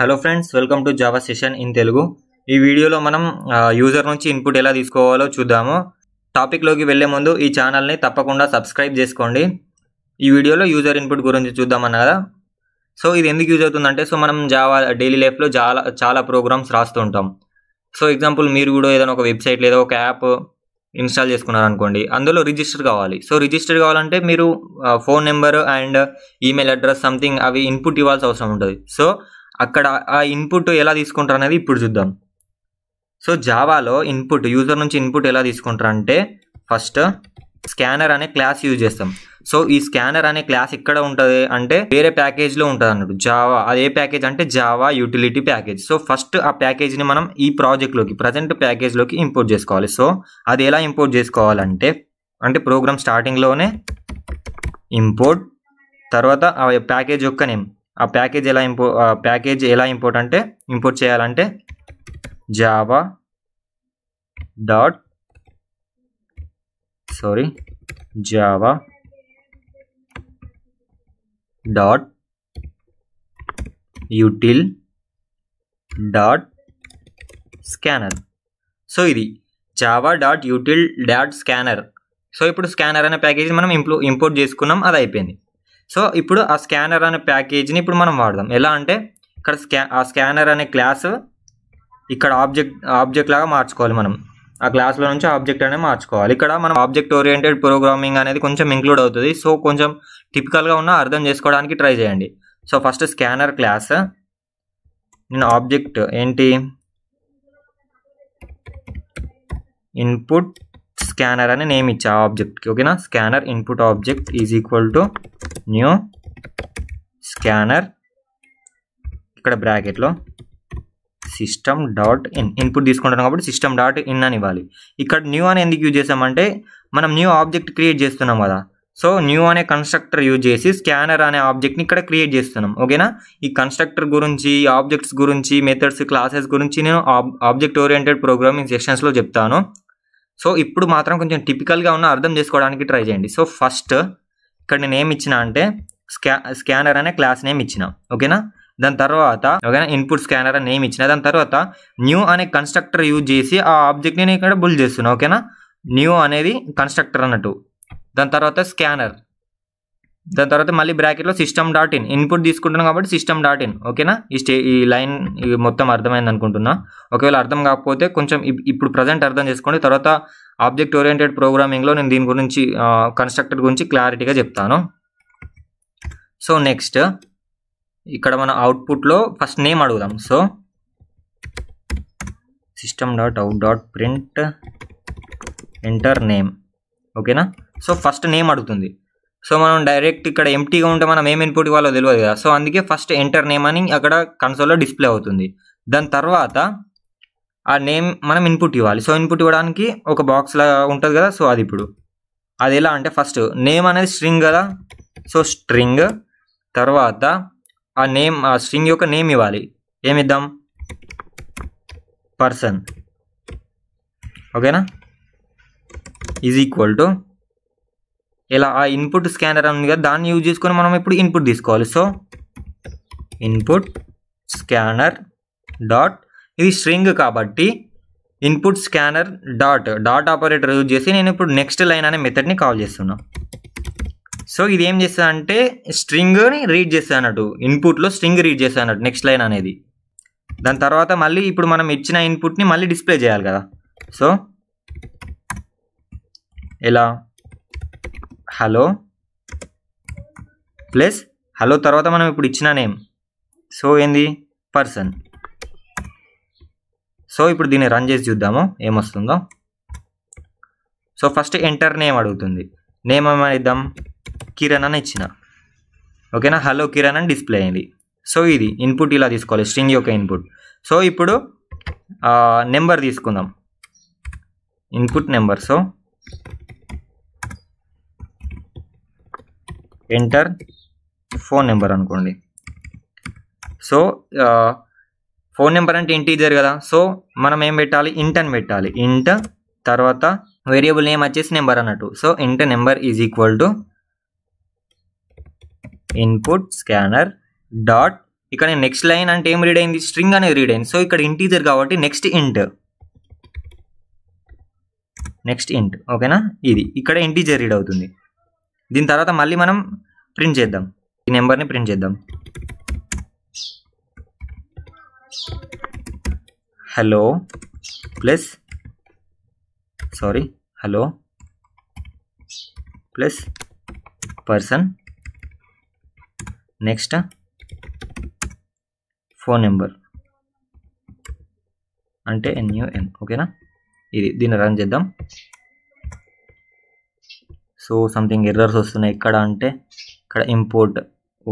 hello friends welcome to Java session in Telugu ఈ వీడియోలో మనం యూజర్ నుంచి ఇన్పుట్ ఎలా తీసుకోవాలో చూద్దాము టాపిక్లోకి వెళ్లే ముందు ఈ ఛానల్ని తప్పకుండా సబ్స్క్రైబ్ చేసుకోండి ఈ వీడియోలో యూజర్ ఇన్పుట్ గురించి చూద్దామన్నా కదా సో ఇది ఎందుకు యూజ్ అవుతుందంటే సో మనం జావా డైలీ లైఫ్లో చాలా చాలా ప్రోగ్రామ్స్ రాస్తూ ఉంటాం సో ఎగ్జాంపుల్ మీరు కూడా ఏదైనా ఒక వెబ్సైట్ లేదా ఒక యాప్ ఇన్స్టాల్ చేసుకున్నారు అనుకోండి అందులో రిజిస్టర్ కావాలి సో రిజిస్టర్ కావాలంటే మీరు phone number and email address something అవి ఇన్పుట్ ఇవ్వాల్సిన అవసరం ఉంటుంది సో అక్కడ ఆ ఇన్పుట్ ఎలా తీసుకుంటారు అనేది ఇప్పుడు చూద్దాం సో జావాలో ఇన్పుట్ యూజర్ నుంచి ఇన్పుట్ ఎలా తీసుకుంటారు అంటే ఫస్ట్ స్కానర్ అనే క్లాస్ యూజ్ చేస్తాం సో ఈ స్కానర్ అనే క్లాస్ ఇక్కడ ఉంటుంది అంటే వేరే ప్యాకేజ్లో ఉంటుంది అన్నట్టు జావా అదే ప్యాకేజ్ అంటే Java utility package so first ఆ ప్యాకేజ్ని మనం ఈ ప్రాజెక్ట్లోకి ప్రజెంట్ ప్యాకేజ్లోకి ఇంపోర్ట్ చేసుకోవాలి సో అది ఎలా ఇంపోర్ట్ చేసుకోవాలంటే అంటే ప్రోగ్రామ్ స్టార్టింగ్లోనే ఇంపోర్ట్ తర్వాత ఆ ప్యాకేజ్ యొక్క నేమ్ ఆ ప్యాకేజ్ ఎలా ఇంపో ప్యాకేజ్ ఎలా ఇంపోర్ట్ అంటే ఇంపోర్ట్ చేయాలంటే Java dot sorry Java dot util dot scanner so ఇది Java dot util dot scanner so ఇప్పుడు స్కానర్ అనే ప్యాకేజ్ మనం ఇంప్లో ఇంపోర్ట్ చేసుకున్నాం అది అయిపోయింది సో ఇప్పుడు ఆ స్కానర్ అనే ప్యాకేజీని ఇప్పుడు మనం వాడదాం ఎలా అంటే ఇక్కడ స్కా ఆ స్కానర్ అనే క్లాస్ ఇక్కడ ఆబ్జెక్ట్ ఆబ్జెక్ట్ లాగా మార్చుకోవాలి మనం ఆ క్లాస్లో నుంచి ఆబ్జెక్ట్ అనేది మార్చుకోవాలి ఇక్కడ మనం ఆబ్జెక్ట్ ఓరియంటెడ్ ప్రోగ్రామింగ్ అనేది కొంచెం ఇంక్లూడ్ అవుతుంది సో కొంచెం టిపికల్గా ఉన్న అర్థం చేసుకోవడానికి ట్రై చేయండి సో ఫస్ట్ స్కానర్ క్లాస్ నేను ఆబ్జెక్ట్ ఏంటి ఇన్పుట్ స్కానర్ అని నేమ్ ఇచ్చా ఆబ్జెక్ట్కి ఓకేనా scanner input object is equal to new scanner ఇక్కడ బ్రాకెట్లో సిస్టమ్ డాట్ ఇన్ ఇన్పుట్ తీసుకుంటాం కాబట్టి సిస్టమ్ డాట్ ఇన్ అని ఇవ్వాలి ఇక్కడ న్యూ అని ఎందుకు యూజ్ చేసామంటే మనం న్యూ ఆబ్జెక్ట్ క్రియేట్ చేస్తున్నాం కదా సో న్యూ అనే కన్స్ట్రక్టర్ యూజ్ చేసి స్కానర్ అనే ఆబ్జెక్ట్ని ఇక్కడ క్రియేట్ చేస్తున్నాం ఓకేనా ఈ కన్స్ట్రక్టర్ గురించి ఆబ్జెక్ట్స్ గురించి మెథడ్స్ క్లాసెస్ గురించి నేను ఆబ్జెక్ట్ ఓరియంటెడ్ ప్రోగ్రామింగ్ సెక్షన్స్లో చెప్తాను సో ఇప్పుడు మాత్రం కొంచెం టిపికల్గా ఉన్న అర్థం చేసుకోవడానికి ట్రై చేయండి సో ఫస్ట్ ఇక్కడ నేను ఏమి ఇచ్చిన అంటే స్కా స్కానర్ అనే క్లాస్ నేమ్ ఇచ్చిన ఓకేనా దాని తర్వాత ఓకేనా ఇన్పుట్ స్కానర్ అని నేమ్ ఇచ్చిన దాని తర్వాత న్యూ అనే కన్స్ట్రక్టర్ యూజ్ చేసి ఆ ఆబ్జెక్ట్ని నేను ఇక్కడ బుల్ చేస్తున్నాను ఓకేనా న్యూ అనేది కన్స్ట్రక్టర్ అన్నట్టు దాని తర్వాత స్కానర్ దాని తర్వాత మళ్ళీ బ్రాకెట్లో సిస్టమ్ డాట్ ఇన్ ఇన్పుట్ తీసుకుంటున్నాం కాబట్టి సిస్టమ్ డాట్ ఇన్ ఓకేనా ఈ స్టే ఈ లైన్ మొత్తం అర్థమైంది అనుకుంటున్నా ఒకవేళ అర్థం కాకపోతే కొంచెం ఇప్పుడు ప్రజెంట్ అర్థం చేసుకోండి తర్వాత ఆబ్జెక్ట్ ఓరియంటెడ్ ప్రోగ్రామింగ్లో నేను దీని గురించి కన్స్ట్రక్టర్ గురించి క్లారిటీగా చెప్తాను సో నెక్స్ట్ ఇక్కడ మన అవుట్పుట్లో ఫస్ట్ నేమ్ అడుగుదాం so system dot out dot print enter name ఓకేనా సో ఫస్ట్ నేమ్ అడుగుతుంది సో మనం డైరెక్ట్ ఇక్కడ ఎంటీగా ఉంటే మనం ఏం ఇన్పుట్ ఇవ్వాలో తెలియదు కదా సో అందుకే ఫస్ట్ ఎంటర్ నేమ్ అని అక్కడ కన్సోల్లో డిస్ప్లే అవుతుంది దాని తర్వాత ఆ నేమ్ మనం ఇన్పుట్ ఇవ్వాలి సో ఇన్పుట్ ఇవ్వడానికి ఒక బాక్స్ లాగా ఉంటుంది కదా సో అది ఇప్పుడు అది ఎలా అంటే ఫస్ట్ నేమ్ అనేది స్ట్రింగ్ కదా సో స్ట్రింగ్ తర్వాత ఆ నేమ్ ఆ స్ట్రింగ్ యొక్క నేమ్ ఇవ్వాలి ఏమిద్దాం పర్సన్ ఓకేనా ఈజ్ ఈక్వల్ టు ఇలా ఆ ఇన్పుట్ స్కానర్ ఉంది కదా దాన్ని యూజ్ చేసుకొని మనం ఇప్పుడు ఇన్పుట్ తీసుకోవాలి సో ఇన్పుట్ స్కానర్ డాట్ ఇది స్ట్రింగ్ కాబట్టి input scanner dot dot operator use చేసి నేను ఇప్పుడు నెక్స్ట్ లైన్ అనే మెథడ్ని కాల్ చేస్తున్నా సో ఇది ఏం చేస్తానంటే అంటే స్ట్రింగ్ని రీడ్ చేస్తుంది అన్నట్టు ఇన్పుట్లో స్ట్రింగ్ రీడ్ చేస్తుంది అన్నట్టు నెక్స్ట్ లైన్ అనేది దాని తర్వాత మళ్ళీ ఇప్పుడు మనం ఇచ్చిన ఇన్పుట్ని మళ్ళీ డిస్ప్లే చేయాలి కదా సో ఇలా హలో ప్లస్ హలో తర్వాత మనం ఇప్పుడు ఇచ్చిన నేమ్ సో ఏంది పర్సన్ సో ఇప్పుడు దీన్ని రన్ చేసి చూద్దాము ఏమొస్తుందో సో ఫస్ట్ ఎంటర్ నేమ్ అడుగుతుంది నేమ్ ఏమైనా ఇద్దాం కిరణ్ అని ఇచ్చిన ఓకేనా హలో కిరణ్ అని డిస్ప్లే అయింది సో ఇది ఇన్పుట్ ఇలా తీసుకోవాలి స్ట్రింగ్ యొక్క ఇన్పుట్ సో ఇప్పుడు నెంబర్ తీసుకుందాం input number so enter phone number అనుకోండి సో ఫోన్ నెంబర్ అంటే ఇంటీజర్ కదా సో మనం ఏం పెట్టాలి ఇంట్ అని పెట్టాలి ఇంట్ తర్వాత వేరియబుల్ నేమ్ వచ్చేసి నెంబర్ అన్నట్టు so int number is equal to input scanner dot ఇక్కడ నెక్స్ట్ లైన్ అంటే ఏం రీడ్ అయింది స్ట్రింగ్ అనేది రీడ్ అయింది సో ఇక్కడ ఇంటీజర్ కాబట్టి నెక్స్ట్ ఇంట్ నెక్స్ట్ ఇంట్ ఓకేనా ఇది ఇక్కడ ఇంటీజర్ రీడ్ అవుతుంది దీని తర్వాత మళ్ళీ మనం ప్రింట్ చేద్దాం ఈ నెంబర్ని ప్రింట్ చేద్దాం hello plus sorry hello plus person next phone number అంటే ఎన్యూఎన్ ఓకేనా ఇది దీన్ని రన్ చేద్దాం సో సంథింగ్ ఎర్రర్స్ వస్తున్నాయి ఎక్కడ అంటే ఇక్కడ ఇంపోర్ట్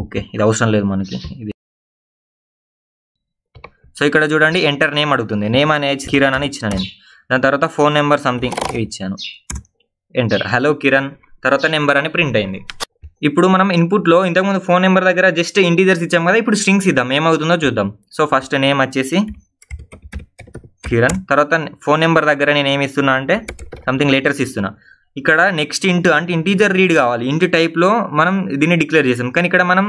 ఓకే ఇది అవసరం లేదు మనకి ఇది సో ఇక్కడ చూడండి ఎంటర్ నేమ్ అడుగుతుంది నేమ్ అనే కిరణ్ అని ఇచ్చిన నేను దాని తర్వాత ఫోన్ నెంబర్ సంథింగ్ ఇచ్చాను ఎంటర్ హలో కిరణ్ తర్వాత నెంబర్ అని ప్రింట్ అయింది ఇప్పుడు మనం ఇన్పుట్లో ఇంతకుముందు ఫోన్ నెంబర్ దగ్గర జస్ట్ ఇంటీజర్స్ ఇచ్చాం కదా ఇప్పుడు స్ట్రింగ్స్ ఇద్దాం ఏమవుతుందో చూద్దాం సో ఫస్ట్ నేమ్ వచ్చేసి కిరణ్ తర్వాత ఫోన్ నెంబర్ దగ్గర నేను ఏమి ఇస్తున్నా అంటే సంథింగ్ లెటర్స్ ఇస్తున్నా ఇక్కడ నెక్స్ట్ ఇంట్ అంటే ఇంటీజర్ రీడ్ కావాలి ఇంట్ టైప్లో మనం దీన్ని డిక్లేర్ చేసాం కానీ ఇక్కడ మనం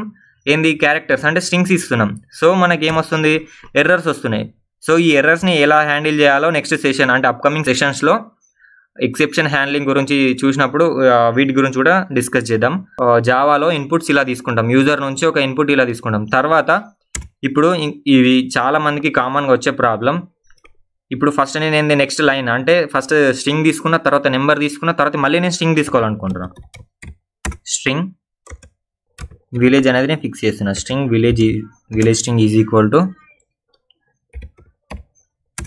ఏంది క్యారెక్టర్స్ అంటే స్ట్రింగ్స్ ఇస్తున్నాం సో మనకి ఏమొస్తుంది ఎర్రర్స్ వస్తున్నాయి సో ఈ ఎర్రర్స్ని ఎలా హ్యాండిల్ చేయాలో నెక్స్ట్ సెషన్ అంటే అప్కమింగ్ సెషన్స్లో ఎక్సెప్షన్ హ్యాండ్లింగ్ గురించి చూసినప్పుడు వీటి గురించి కూడా డిస్కస్ చేద్దాం జావాలో ఇన్పుట్స్ ఇలా తీసుకుంటాం యూజర్ నుంచి ఒక ఇన్పుట్ ఇలా తీసుకుంటాం తర్వాత ఇప్పుడు ఇది చాలామందికి కామన్గా వచ్చే ప్రాబ్లం ఇప్పుడు ఫస్ట్ నేను ఏంది నెక్స్ట్ లైన్ అంటే ఫస్ట్ స్ట్రింగ్ తీసుకున్న తర్వాత నెంబర్ తీసుకున్న తర్వాత మళ్ళీ నేను స్ట్రింగ్ తీసుకోవాలనుకుంటున్నాను స్ట్రింగ్ విలేజ్ అనేది నేను ఫిక్స్ చేస్తున్నా string village village string is equal to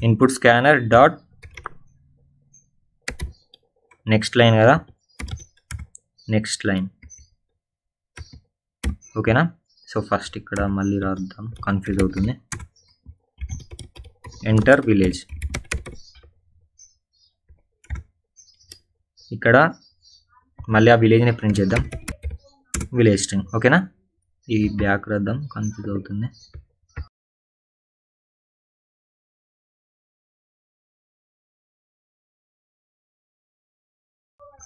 input scanner dot next line కదా నెక్స్ట్ లైన్ ఓకేనా సో ఫస్ట్ ఇక్కడ మళ్ళీ రాద్దాం కన్ఫ్యూజ్ అవుతుంది ఎంటర్ విలేజ్ ఇక్కడ మళ్ళీ ఆ విలేజ్ని ప్రింట్ చేద్దాం విలేజ్ స్ట్రింగ్ ఓకేనా ఈ బ్యాక్ రద్దాం కన్ఫ్యూజ్ అవుతుంది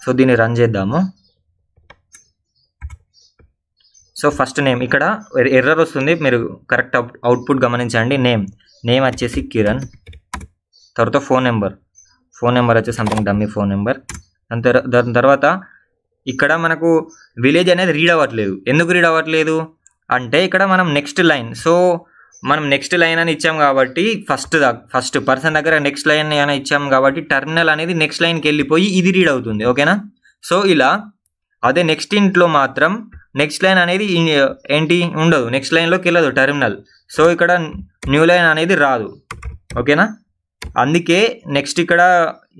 సో దీన్ని రన్ చేద్దాము సో ఫస్ట్ నేమ్ ఇక్కడ ఎర్రర్ వస్తుంది మీరు కరెక్ట్ అవుట్పుట్ గమనించండి నేమ్ నేమ్ వచ్చేసి కిరణ్ తర్వాత ఫోన్ నెంబర్ ఫోన్ నెంబర్ వచ్చేసి సంథింగ్ డమ్మీ ఫోన్ నెంబర్ దాని తర్వాత ఇక్కడ మనకు విలేజ్ అనేది రీడ్ అవ్వట్లేదు ఎందుకు రీడ్ అవ్వట్లేదు అంటే ఇక్కడ మనం నెక్స్ట్ లైన్ సో మనం నెక్స్ట్ లైన్ అని ఇచ్చాం కాబట్టి ఫస్ట్ ఫస్ట్ పర్సన్ దగ్గర నెక్స్ట్ లైన్ అని ఇచ్చాం కాబట్టి టర్మినల్ అనేది నెక్స్ట్ లైన్కి వెళ్ళిపోయి ఇది రీడ్ అవుతుంది ఓకేనా సో ఇలా అదే నెక్స్ట్ ఇంట్లో మాత్రం నెక్స్ట్ లైన్ అనేది ఏంటి ఉండదు నెక్స్ట్ లైన్లోకి వెళ్ళదు టర్మినల్ సో ఇక్కడ న్యూ లైన్ అనేది రాదు ఓకేనా అందుకే నెక్స్ట్ ఇక్కడ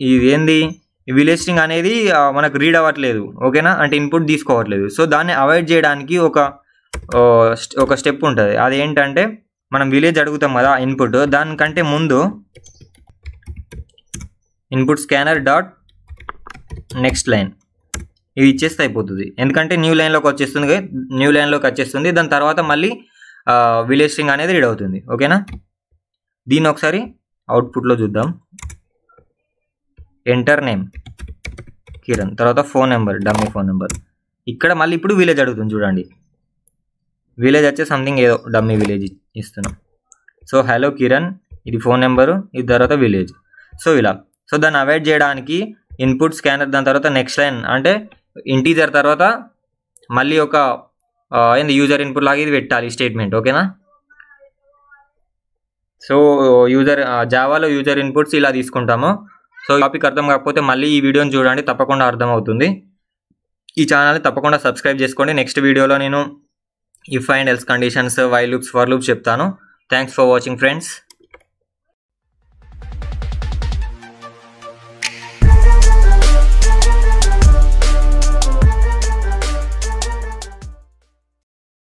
ఇదేంది ఏంది విలేస్టింగ్ అనేది మనకు రీడ్ అవ్వట్లేదు ఓకేనా అంటే ఇన్పుట్ తీసుకోవట్లేదు సో దాన్ని అవాయిడ్ చేయడానికి ఒక ఒక స్టెప్ ఉంటుంది అదేంటంటే మనం విలేజ్ అడుగుతాం కదా ఇన్పుట్ దానికంటే ముందు input scanner dot next line ఇది ఇచ్చేస్తే అయిపోతుంది ఎందుకంటే న్యూ లైన్లోకి వచ్చేస్తుంది న్యూ లైన్లోకి వచ్చేస్తుంది దాని తర్వాత మళ్ళీ విలేజ్ స్ట్రింగ్ అనేది రీడ్ అవుతుంది ఓకేనా దీన్ని ఒకసారి అవుట్పుట్లో చూద్దాం ఎంటర్ నేమ్ కిరణ్ తర్వాత phone number dummy phone number ఇక్కడ మళ్ళీ ఇప్పుడు విలేజ్ అడుగుతుంది చూడండి విలేజ్ వచ్చే సంథింగ్ ఏదో డమ్మీ విలేజ్ ఇస్తున్నాం సో హలో కిరణ్ ఇది ఫోన్ నెంబరు ఇది తర్వాత విలేజ్ సో ఇలా సో దాన్ని అవాయిడ్ చేయడానికి ఇన్పుట్ స్కానర్ దాని తర్వాత నెక్స్ట్ లైన్ అంటే ఇంటీజర్ తర్వాత మళ్ళీ ఒక ఏంది యూజర్ ఇన్పుట్ లాగా ఇది పెట్టాలి స్టేట్మెంట్ ఓకేనా సో యూజర్ జావాలో యూజర్ ఇన్పుట్స్ ఇలా తీసుకుంటాము సో టాపిక్ అర్థం కాకపోతే మళ్ళీ ఈ వీడియోని చూడండి తప్పకుండా అర్థమవుతుంది ఈ ఛానల్ని తప్పకుండా సబ్స్క్రైబ్ చేసుకోండి నెక్స్ట్ వీడియోలో నేను if and else conditions while loops for loops చెప్తాను థ్యాంక్స్ ఫర్ వాచింగ్ ఫ్రెండ్స్